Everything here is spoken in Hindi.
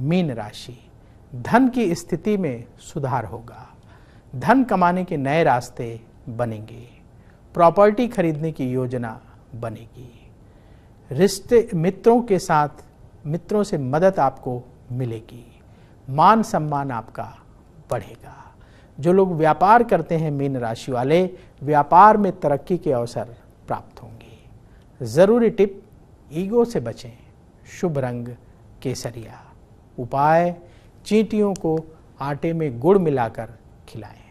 मीन राशि धन की स्थिति में सुधार होगा धन कमाने के नए रास्ते बनेंगे प्रॉपर्टी खरीदने की योजना बनेगी रिश्ते मित्रों के साथ मित्रों से मदद आपको मिलेगी मान सम्मान आपका बढ़ेगा जो लोग व्यापार करते हैं मीन राशि वाले व्यापार में तरक्की के अवसर प्राप्त होंगे ज़रूरी टिप ईगो से बचें शुभ रंग केसरिया उपाय चींटियों को आटे में गुड़ मिलाकर खिलाएं